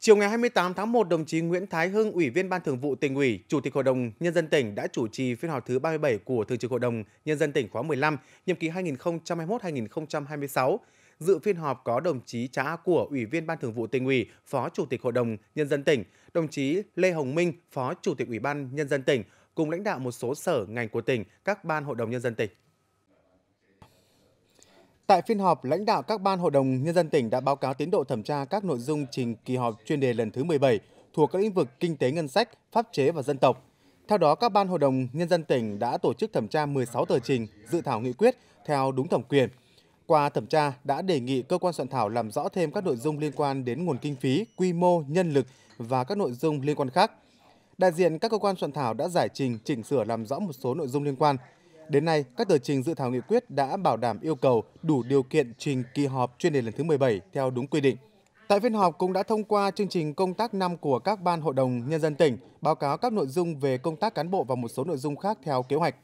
Chiều ngày 28 tháng 1, đồng chí Nguyễn Thái Hưng, Ủy viên Ban Thường vụ tỉnh ủy, Chủ tịch Hội đồng Nhân dân tỉnh đã chủ trì phiên họp thứ 37 của Thường trực Hội đồng Nhân dân tỉnh khóa 15, nhiệm kỳ 2021-2026. Dự phiên họp có đồng chí Trá Của, Ủy viên Ban Thường vụ tỉnh ủy, Phó Chủ tịch Hội đồng Nhân dân tỉnh, đồng chí Lê Hồng Minh, Phó Chủ tịch Ủy ban Nhân dân tỉnh, cùng lãnh đạo một số sở ngành của tỉnh, các ban Hội đồng Nhân dân tỉnh. Tại phiên họp, lãnh đạo các ban Hội đồng Nhân dân tỉnh đã báo cáo tiến độ thẩm tra các nội dung trình kỳ họp chuyên đề lần thứ 17 thuộc các lĩnh vực kinh tế ngân sách, pháp chế và dân tộc. Theo đó, các ban Hội đồng Nhân dân tỉnh đã tổ chức thẩm tra 16 tờ trình, dự thảo nghị quyết theo đúng thẩm quyền. Qua thẩm tra đã đề nghị cơ quan soạn thảo làm rõ thêm các nội dung liên quan đến nguồn kinh phí, quy mô, nhân lực và các nội dung liên quan khác. Đại diện các cơ quan soạn thảo đã giải trình, chỉnh sửa làm rõ một số nội dung liên quan – Đến nay, các tờ trình dự thảo nghị quyết đã bảo đảm yêu cầu đủ điều kiện trình kỳ họp chuyên đề lần thứ 17 theo đúng quy định. Tại phiên họp cũng đã thông qua chương trình công tác năm của các ban hội đồng nhân dân tỉnh, báo cáo các nội dung về công tác cán bộ và một số nội dung khác theo kế hoạch.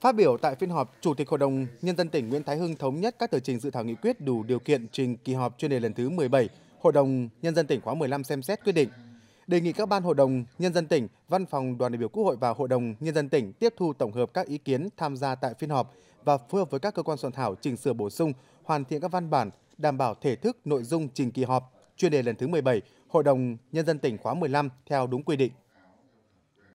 Phát biểu tại phiên họp, Chủ tịch Hội đồng Nhân dân tỉnh Nguyễn Thái Hưng thống nhất các tờ trình dự thảo nghị quyết đủ điều kiện trình kỳ họp chuyên đề lần thứ 17 Hội đồng Nhân dân tỉnh khóa 15 xem xét quyết định đề nghị các ban hội đồng nhân dân tỉnh, văn phòng đoàn đại biểu Quốc hội và hội đồng nhân dân tỉnh tiếp thu tổng hợp các ý kiến tham gia tại phiên họp và phối hợp với các cơ quan soạn thảo chỉnh sửa bổ sung, hoàn thiện các văn bản đảm bảo thể thức nội dung trình kỳ họp chuyên đề lần thứ 17 Hội đồng nhân dân tỉnh khóa 15 theo đúng quy định.